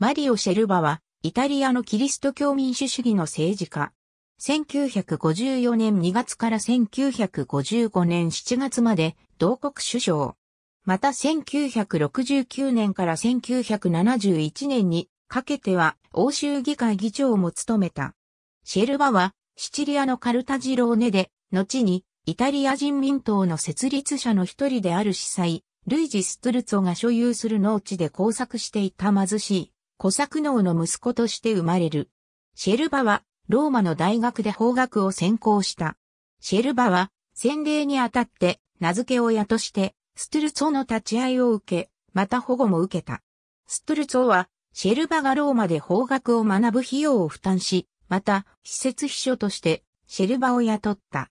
マリオ・シェルバは、イタリアのキリスト教民主主義の政治家。1954年2月から1955年7月まで、同国首相。また1969年から1971年にかけては欧州議会議長も務めた。シェルバはシチリアのカルタジローネで、後にイタリア人民党の設立者の一人である司祭、ルイジ・ストルツォが所有する農地で工作していた貧しい小作農の息子として生まれる。シェルバは、ローマの大学で法学を専攻した。シェルバは、洗礼にあたって、名付け親として、ストゥルツォの立ち会いを受け、また保護も受けた。ストゥルツォは、シェルバがローマで法学を学ぶ費用を負担し、また、施設秘書として、シェルバを雇った。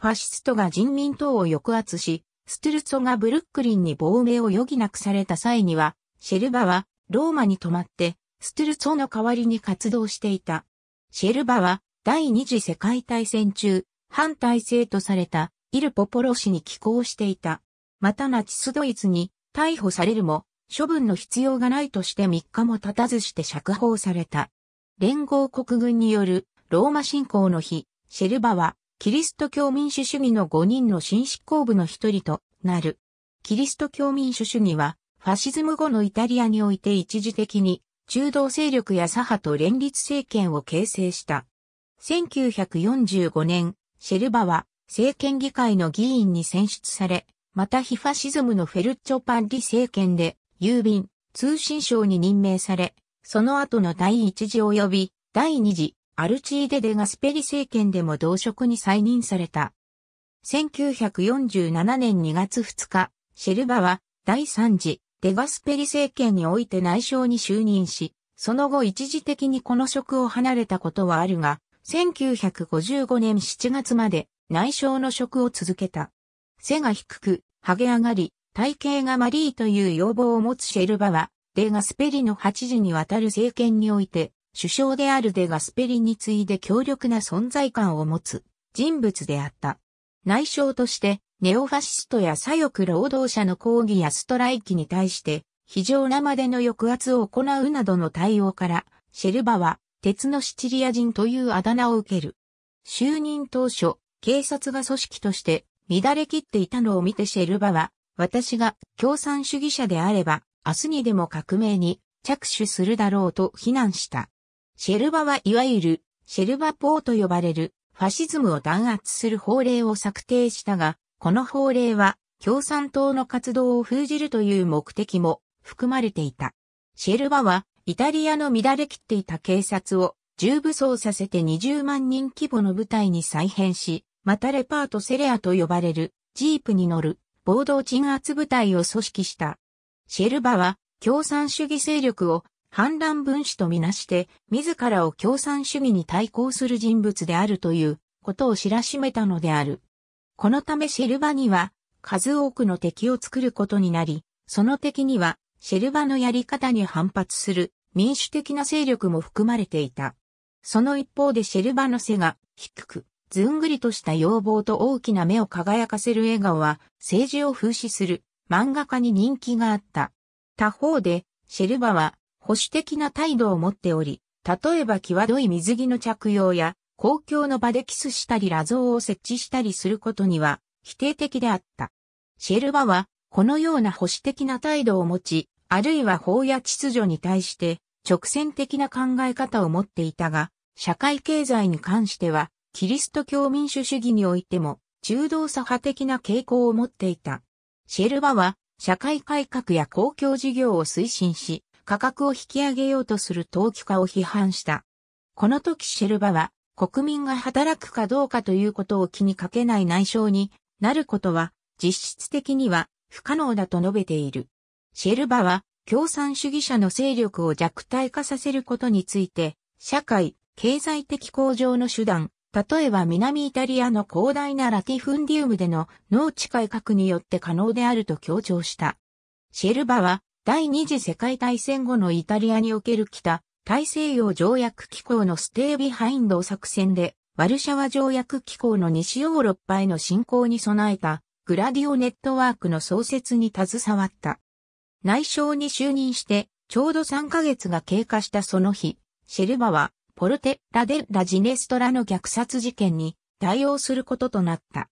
ファシストが人民党を抑圧し、ストゥルツォがブルックリンに亡命を余儀なくされた際には、シェルバはローマに泊まって、ストゥルツォの代わりに活動していた。シェルバは、第二次世界大戦中、反体制とされた、イルポポロ氏に寄港していた。またナチスドイツに逮捕されるも、処分の必要がないとして3日も経たずして釈放された。連合国軍によるローマ侵攻の日、シェルバはキリスト教民主主義の5人の新執行部の一人となる。キリスト教民主主義はファシズム後のイタリアにおいて一時的に中道勢力や左派と連立政権を形成した。1945年、シェルバは政権議会の議員に選出され、また非ファシズムのフェルッチョパッリ政権で郵便、通信省に任命され、その後の第一次及び第二次アルチーデデガスペリ政権でも同職に再任された。1947年2月2日、シェルバは第3次デガスペリ政権において内相に就任し、その後一時的にこの職を離れたことはあるが、1955年7月まで内相の職を続けた。背が低く、剥げ上がり、体型がマリーという要望を持つシェルバは、デガスペリの8時にわたる政権において、首相であるデガスペリに次いで強力な存在感を持つ人物であった。内相としてネオファシストや左翼労働者の抗議やストライキに対して、非常なまでの抑圧を行うなどの対応から、シェルバは、鉄のシチリア人というあだ名を受ける。就任当初、警察が組織として乱れ切っていたのを見てシェルバは、私が共産主義者であれば、明日にでも革命に着手するだろうと非難した。シェルバはいわゆる、シェルバ法と呼ばれる、ファシズムを弾圧する法令を策定したが、この法令は共産党の活動を封じるという目的も含まれていた。シェルバはイタリアの乱れ切っていた警察を重武装させて20万人規模の部隊に再編し、またレパートセレアと呼ばれるジープに乗る暴動鎮圧部隊を組織した。シェルバは共産主義勢力を反乱分子とみなして、自らを共産主義に対抗する人物であるということを知らしめたのである。このためシェルバには数多くの敵を作ることになり、その敵にはシェルバのやり方に反発する民主的な勢力も含まれていた。その一方でシェルバの背が低く、ずんぐりとした要望と大きな目を輝かせる笑顔は政治を風刺する漫画家に人気があった。他方で、シェルバは保守的な態度を持っており、例えば際どい水着の着用や公共の場でキスしたり裸像を設置したりすることには否定的であった。シェルバは、このような保守的な態度を持ち、あるいは法や秩序に対して直線的な考え方を持っていたが、社会経済に関しては、キリスト教民主主義においても、中道左派的な傾向を持っていた。シェルバは、社会改革や公共事業を推進し、価格を引き上げようとする投機家を批判した。この時シェルバは、国民が働くかどうかということを気にかけない内省になることは実質的には不可能だと述べている。シェルバは共産主義者の勢力を弱体化させることについて、社会、経済的向上の手段、例えば南イタリアの広大なラティフンディウムでの農地改革によって可能であると強調した。シェルバは第二次世界大戦後のイタリアにおける北大西洋条約機構のステービハインド作戦で、ワルシャワ条約機構の西ヨーロッパへの侵攻に備えた、グラディオネットワークの創設に携わった。内相に就任して、ちょうど3ヶ月が経過したその日、シェルバは、ポルテ・ラデ・ラ・ジネストラの虐殺事件に対応することとなった。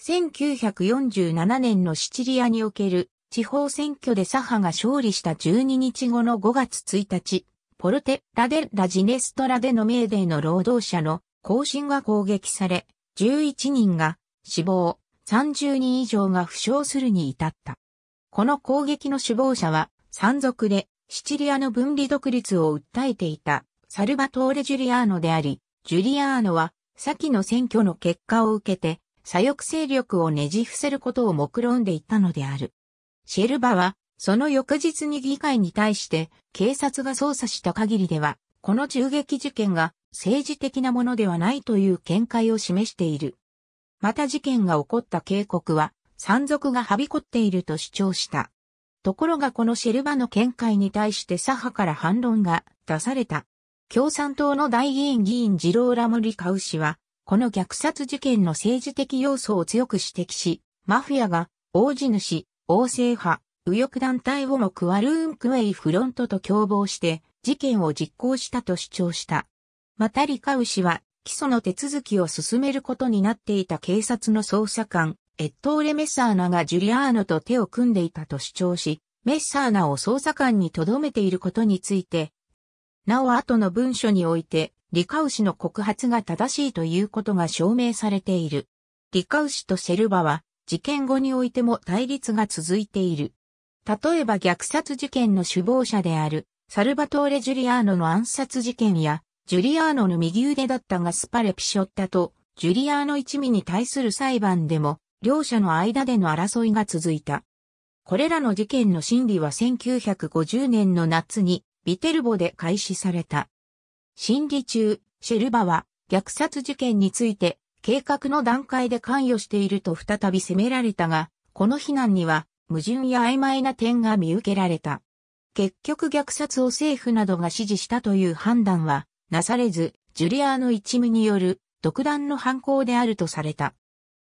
1947年のシチリアにおける地方選挙で左派が勝利した12日後の5月1日、ポルテ・ラデ・ラジネストラデのメーデーの労働者の行進が攻撃され、11人が死亡、30人以上が負傷するに至った。この攻撃の首謀者は、山賊でシチリアの分離独立を訴えていたサルバトーレ・ジュリアーノであり、ジュリアーノは先の選挙の結果を受けて左翼勢力をねじ伏せることを目論んでいたのである。シェルバはその翌日に議会に対して警察が捜査した限りでは、この銃撃事件が政治的なものではないという見解を示している。また事件が起こった警告は、山賊がはびこっていると主張した。ところがこのシェルバの見解に対して左派から反論が出された。共産党の大議員議員ジローラ・モリカウ氏は、この虐殺事件の政治的要素を強く指摘し、マフィアが、大地主、王政派、右翼団体をもクアルーンクウェイフロントと共謀して事件を実行したと主張した。またリカウ氏は起訴の手続きを進めることになっていた警察の捜査官、エットーレ・メサーナがジュリアーノと手を組んでいたと主張し、メッサーナを捜査官に留めていることについて、なお後の文書において、リカウ氏の告発が正しいということが証明されている。リカウ氏とセルバは、事件後においても対立が続いている。例えば虐殺事件の首謀者である、サルバトーレ・ジュリアーノの暗殺事件や、ジュリアーノの右腕だったガスパレ・ピショッタと、ジュリアーノ一味に対する裁判でも、両者の間での争いが続いた。これらの事件の審理は1950年の夏に、ビテルボで開始された。審理中、シェルバは、虐殺事件について、計画の段階で関与していると再び責められたが、この非難には、矛盾や曖昧な点が見受けられた。結局虐殺を政府などが指示したという判断はなされず、ジュリアーノ一味による独断の犯行であるとされた。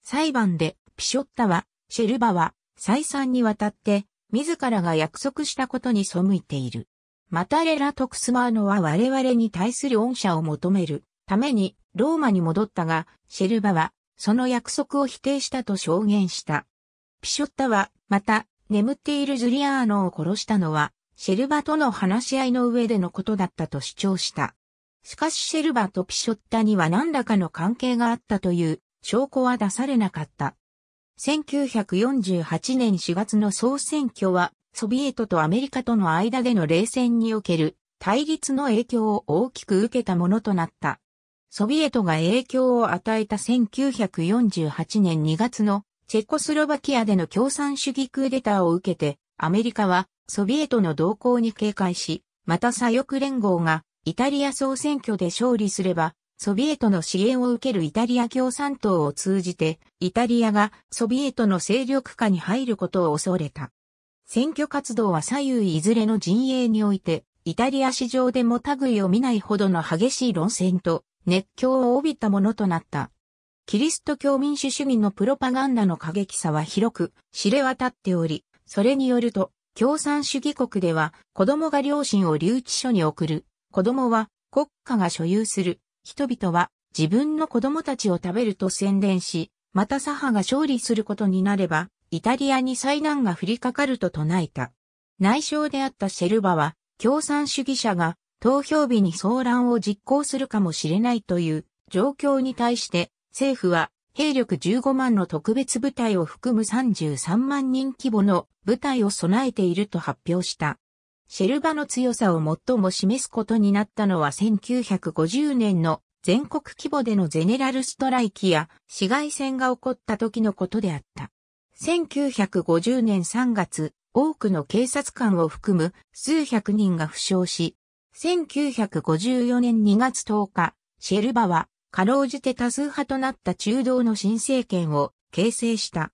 裁判でピショッタは、シェルバは再三にわたって自らが約束したことに背いている。マタレラ・トクスマーノは我々に対する恩赦を求めるためにローマに戻ったが、シェルバはその約束を否定したと証言した。ピショッタは、また、眠っているジュリアーノを殺したのは、シェルバとの話し合いの上でのことだったと主張した。しかしシェルバとピショッタには何らかの関係があったという証拠は出されなかった。1948年4月の総選挙は、ソビエトとアメリカとの間での冷戦における対立の影響を大きく受けたものとなった。ソビエトが影響を与えた1948年2月のチェコスロバキアでの共産主義クーデターを受けて、アメリカはソビエトの動向に警戒し、また左翼連合がイタリア総選挙で勝利すれば、ソビエトの支援を受けるイタリア共産党を通じて、イタリアがソビエトの勢力下に入ることを恐れた。選挙活動は左右いずれの陣営において、イタリア市場でも類を見ないほどの激しい論戦と熱狂を帯びたものとなった。キリスト教民主主義のプロパガンダの過激さは広く知れ渡っており、それによると、共産主義国では子供が両親を留置所に送る、子供は国家が所有する、人々は自分の子供たちを食べると宣伝し、また左派が勝利することになれば、イタリアに災難が降りかかると唱えた。内相であったシェルバは、共産主義者が投票日に騒乱を実行するかもしれないという状況に対して政府は兵力15万の特別部隊を含む33万人規模の部隊を備えていると発表した。シェルバの強さを最も示すことになったのは1950年の全国規模でのゼネラルストライキや市街戦が起こった時のことであった。1950年3月、多くの警察官を含む数百人が負傷し、1954年2月10日、シェルバはかろうじて多数派となった中道の新政権を形成した。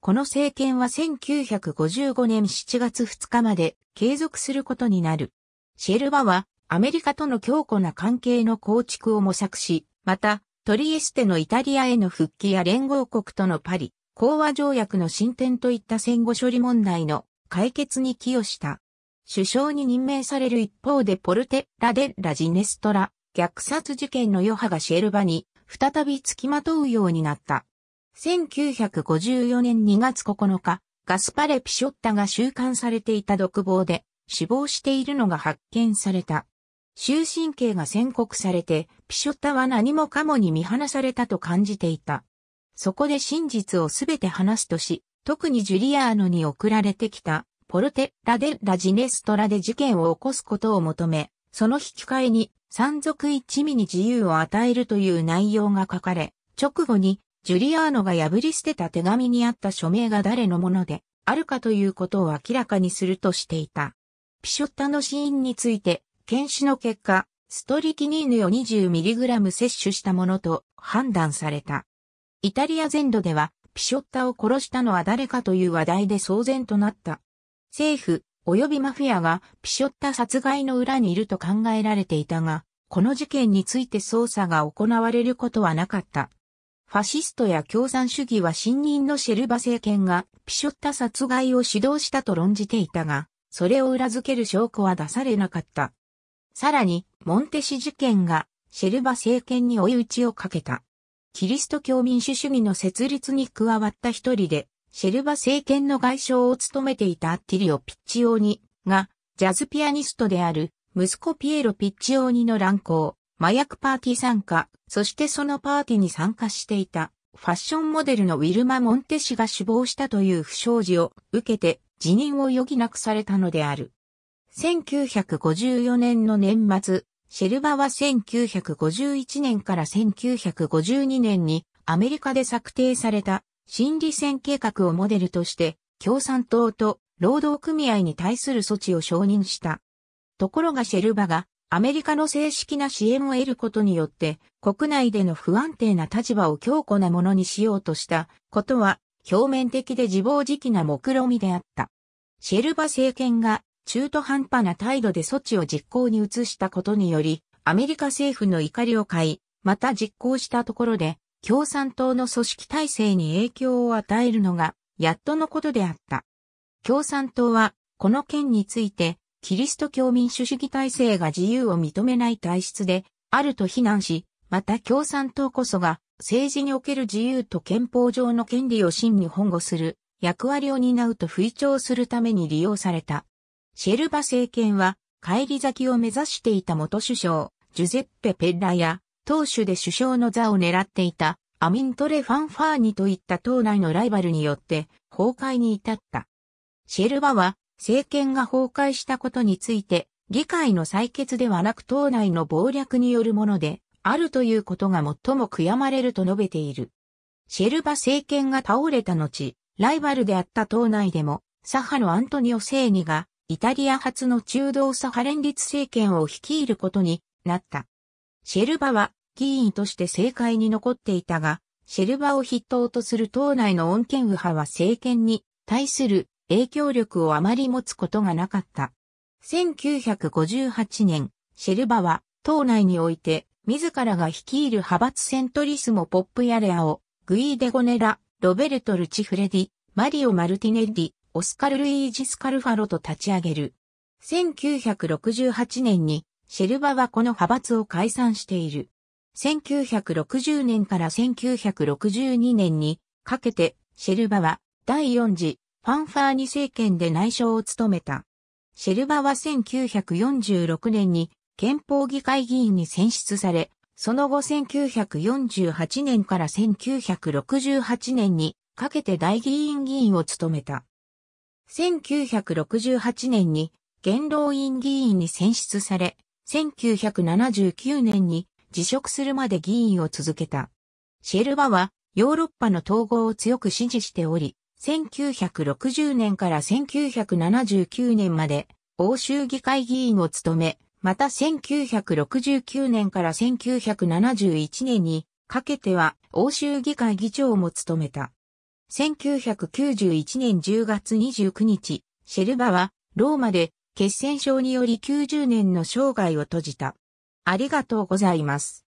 この政権は1955年7月2日まで継続することになる。シェルバはアメリカとの強固な関係の構築を模索し、また、トリエステのイタリアへの復帰や連合国とのパリ、講和条約の進展といった戦後処理問題の解決に寄与した。首相に任命される一方でポルテ・ラデ・ラ・ジネストラ、虐殺事件の余波がシェルバに再び付きまとうようになった。1954年2月9日、ガスパレ・ピショッタが収監されていた独房で死亡しているのが発見された。終身刑が宣告されて、ピショッタは何もかもに見放されたと感じていた。そこで真実をすべて話すとし、特にジュリアーノに送られてきた、ポルテ・ラデ・ラジネストラで事件を起こすことを求め、その引き換えに山賊一味に自由を与えるという内容が書かれ、直後にジュリアーノが破り捨てた手紙にあった署名が誰のものであるかということを明らかにするとしていた。ピショッタの死因について、検視の結果、ストリキニーヌを 20mg 摂取したものと判断された。イタリア全土では、ピショッタを殺したのは誰かという話題で騒然となった。政府、及びマフィアがピショッタ殺害の裏にいると考えられていたが、この事件について捜査が行われることはなかった。ファシストや共産主義は新任のシェルバ政権がピショッタ殺害を指導したと論じていたが、それを裏付ける証拠は出されなかった。さらに、モンテ氏事件がシェルバ政権に追い打ちをかけた。キリスト教民主主義の設立に加わった一人で、シェルバ政権の外相を務めていたアッティリオ・ピッチオーニが、ジャズピアニストである、息子ピエロ・ピッチオーニの乱行、麻薬パーティー参加、そしてそのパーティーに参加していた、ファッションモデルのウィルマ・モンテ氏が死亡したという不祥事を受けて、辞任を余儀なくされたのである。1954年の年末、シェルバは1951年から1952年にアメリカで策定された心理戦計画をモデルとして、共産党と労働組合に対する措置を承認した。ところがシェルバが、アメリカの正式な支援を得ることによって、国内での不安定な立場を強固なものにしようとしたことは、表面的で自暴自棄な目論みであった。シェルバ政権が中途半端な態度で措置を実行に移したことにより、アメリカ政府の怒りを買い、また実行したところで、共産党の組織体制に影響を与えるのが、やっとのことであった。共産党は、この件について、キリスト教民主主義体制が自由を認めない体質で、あると非難し、また共産党こそが、政治における自由と憲法上の権利を真に保護する、役割を担うと吹聴するために利用された。シェルバ政権は、帰り咲きを目指していた元首相、ジュゼッペ・ペッラや、党首で首相の座を狙っていたアミントレ・ファンファーニといった党内のライバルによって崩壊に至った。シェルバは政権が崩壊したことについて議会の採決ではなく党内の暴略によるものであるということが最も悔やまれると述べている。シェルバ政権が倒れた後、ライバルであった党内でも、左派のアントニオ・セーニが、イタリア初の中道左派連立政権を率いることになった。シェルバは議員として政界に残っていたが、シェルバを筆頭とする党内の穏健右派は政権に対する影響力をあまり持つことがなかった。1958年、シェルバは党内において自らが率いる派閥セントリスモ・ポップ・ヤレアをグイデ・ゴネラ、ロベルト・ルチ・フレディ、マリオ・マルティネッリ、オスカル・ルイージ・スカルファロと立ち上げる。1968年にシェルバはこの派閥を解散している。1960年から1962年にかけてシェルバは第4次ファンファーニ政権で内相を務めた。シェルバは1946年に憲法議会議員に選出され、その後1948年から1968年にかけて大議院議員を務めた。1968年に元老院議員に選出され、1979年に辞職するまで議員を続けた。シェルバはヨーロッパの統合を強く支持しており、1960年から1979年まで欧州議会議員を務め、また1969年から1971年にかけては欧州議会議長も務めた。1991年10月29日、シェルバはローマで血栓症により90年の生涯を閉じた。ありがとうございます。